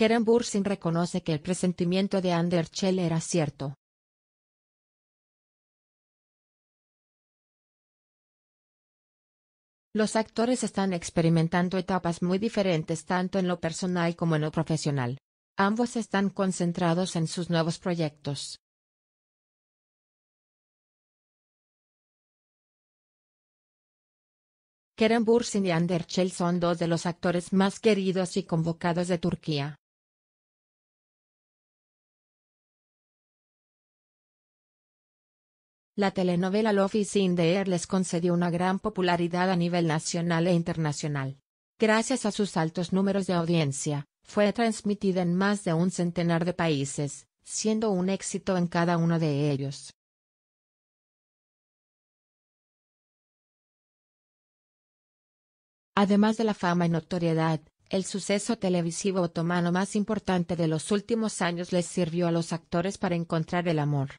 Keren Bursin reconoce que el presentimiento de Anderchel era cierto. Los actores están experimentando etapas muy diferentes tanto en lo personal como en lo profesional. Ambos están concentrados en sus nuevos proyectos. Kerem Bursin y Ander son dos de los actores más queridos y convocados de Turquía. La telenovela Love is in the Air les concedió una gran popularidad a nivel nacional e internacional. Gracias a sus altos números de audiencia, fue transmitida en más de un centenar de países, siendo un éxito en cada uno de ellos. Además de la fama y notoriedad, el suceso televisivo otomano más importante de los últimos años les sirvió a los actores para encontrar el amor.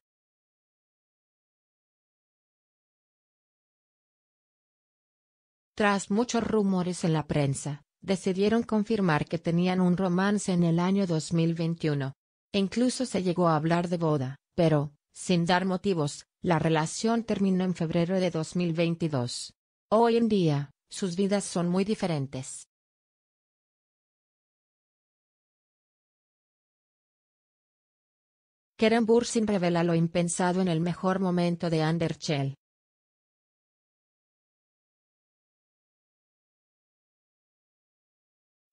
Tras muchos rumores en la prensa, decidieron confirmar que tenían un romance en el año 2021. Incluso se llegó a hablar de boda, pero, sin dar motivos, la relación terminó en febrero de 2022. Hoy en día, sus vidas son muy diferentes. Keren Bursin revela lo impensado en el mejor momento de Anderchell.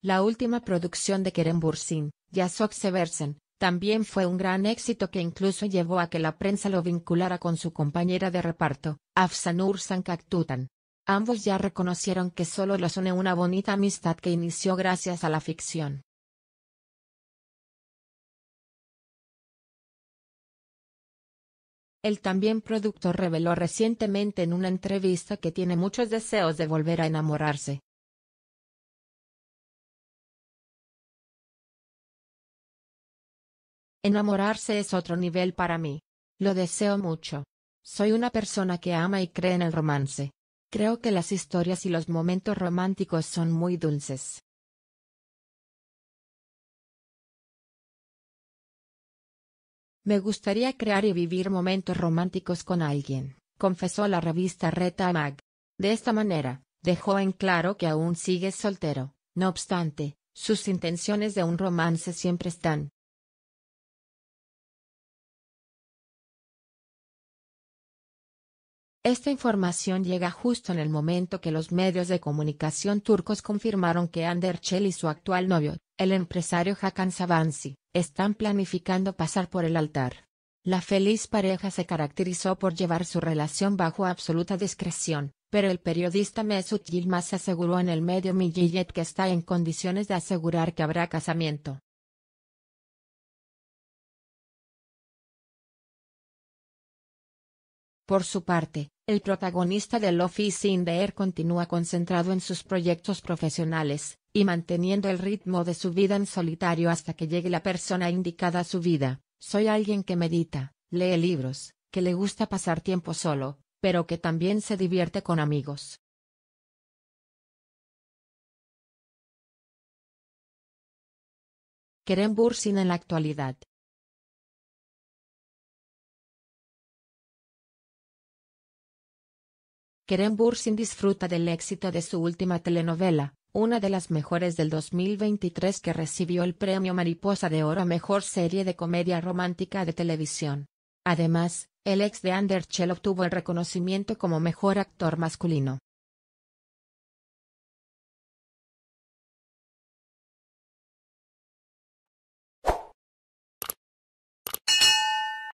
La última producción de Kerem Bursin, Seversen, también fue un gran éxito que incluso llevó a que la prensa lo vinculara con su compañera de reparto, Afsanur Sankaktutan. Ambos ya reconocieron que solo los une una bonita amistad que inició gracias a la ficción. El también productor reveló recientemente en una entrevista que tiene muchos deseos de volver a enamorarse, Enamorarse es otro nivel para mí. Lo deseo mucho. Soy una persona que ama y cree en el romance. Creo que las historias y los momentos románticos son muy dulces. Me gustaría crear y vivir momentos románticos con alguien, confesó la revista Reta Mag. De esta manera, dejó en claro que aún sigue soltero, no obstante, sus intenciones de un romance siempre están, Esta información llega justo en el momento que los medios de comunicación turcos confirmaron que Anderchel y su actual novio, el empresario Hakan Savansi, están planificando pasar por el altar. La feliz pareja se caracterizó por llevar su relación bajo absoluta discreción, pero el periodista Mesut Yilmaz aseguró en el medio Milliyet que está en condiciones de asegurar que habrá casamiento. Por su parte, el protagonista de office in the Air continúa concentrado en sus proyectos profesionales, y manteniendo el ritmo de su vida en solitario hasta que llegue la persona indicada a su vida. Soy alguien que medita, lee libros, que le gusta pasar tiempo solo, pero que también se divierte con amigos. Keren Bursin en la actualidad. Keren Bursin disfruta del éxito de su última telenovela, una de las mejores del 2023 que recibió el premio Mariposa de Oro a Mejor Serie de Comedia Romántica de Televisión. Además, el ex de Anderchel obtuvo el reconocimiento como Mejor Actor Masculino.